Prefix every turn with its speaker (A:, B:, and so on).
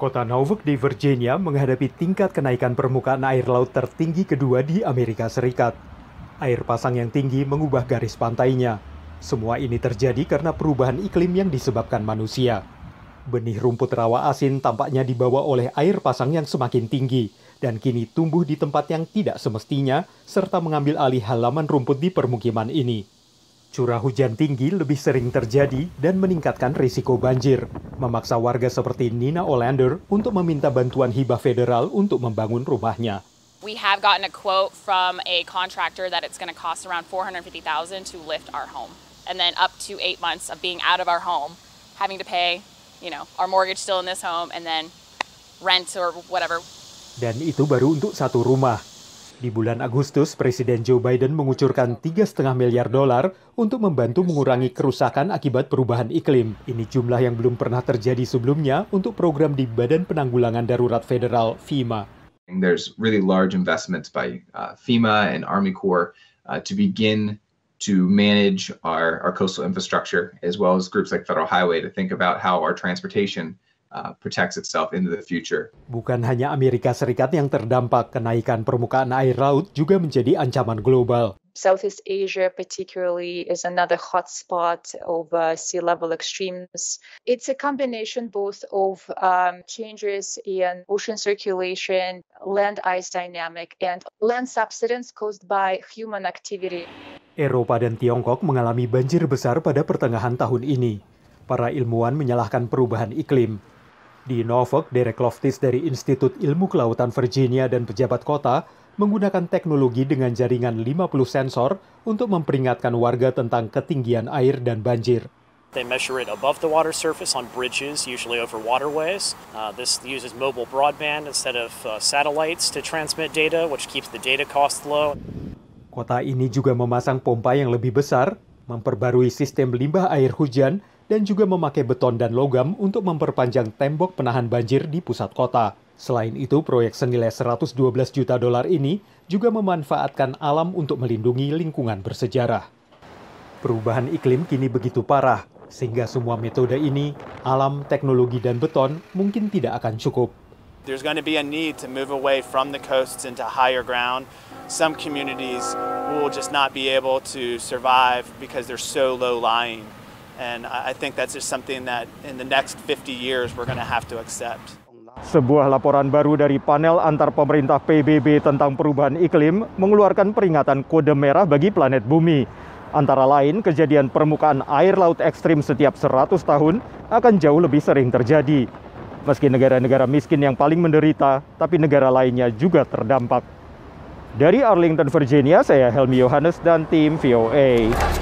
A: Kota Norfolk di Virginia menghadapi tingkat kenaikan permukaan air laut tertinggi kedua di Amerika Serikat. Air pasang yang tinggi mengubah garis pantainya. Semua ini terjadi karena perubahan iklim yang disebabkan manusia. Benih rumput rawa asin tampaknya dibawa oleh air pasang yang semakin tinggi dan kini tumbuh di tempat yang tidak semestinya serta mengambil alih halaman rumput di permukiman ini. Curah hujan tinggi lebih sering terjadi dan meningkatkan risiko banjir, memaksa warga seperti Nina Olander untuk meminta bantuan hibah federal untuk membangun rumahnya. We have gotten a quote from a contractor that it's going to cost around 450,000 to lift our home and then up to 8 months of being out of our home, having to pay, you know, our mortgage still in this home and then rent or whatever. Dan itu baru untuk satu rumah. Di bulan Agustus, Presiden Joe Biden mengucurkan 3,5 miliar dolar untuk membantu mengurangi kerusakan akibat perubahan iklim. Ini jumlah yang belum pernah terjadi sebelumnya untuk program di Badan Penanggulangan Darurat Federal (FEMA). There's really large investments by uh, FEMA and Army Corps uh, to begin to manage our, our coastal infrastructure, as well as groups like Federal Highway to think about how our transportation Uh, protects itself into the future. Bukan hanya Amerika Serikat yang terdampak, kenaikan permukaan air laut juga menjadi ancaman global. Southeast Asia particularly is another hotspot of uh, sea level extremes. It's a combination both of um, changes in ocean circulation, land ice dynamic, and land subsidence caused by human activity. Eropa dan Tiongkok mengalami banjir besar pada pertengahan tahun ini. Para ilmuwan menyalahkan perubahan iklim. Di Norfolk, Derek Loftis dari Institut Ilmu Kelautan Virginia dan pejabat kota menggunakan teknologi dengan jaringan 50 sensor untuk memperingatkan warga tentang ketinggian air dan banjir. They measure it above the water surface on bridges, usually over waterways. Uh, this uses mobile broadband instead of uh, satellites to transmit data, which keeps the data cost low. Kota ini juga memasang pompa yang lebih besar, memperbarui sistem limbah air hujan, dan juga memakai beton dan logam untuk memperpanjang tembok penahan banjir di pusat kota. Selain itu, proyek senilai 112 juta dolar ini juga memanfaatkan alam untuk melindungi lingkungan bersejarah. Perubahan iklim kini begitu parah, sehingga semua metode ini, alam, teknologi, dan beton mungkin tidak akan cukup. Some communities will just not be able to survive because they're so low lying. And I think that's just something that in the next 50 years we're going to have to accept. Sebuah laporan baru dari panel antar pemerintah PBB tentang perubahan iklim mengeluarkan peringatan kode merah bagi planet bumi. Antara lain, kejadian permukaan air laut ekstrim setiap 100 tahun akan jauh lebih sering terjadi. Meski negara-negara miskin yang paling menderita, tapi negara lainnya juga terdampak. Dari Arlington, Virginia, saya Helmi Yohanes dan tim VOA.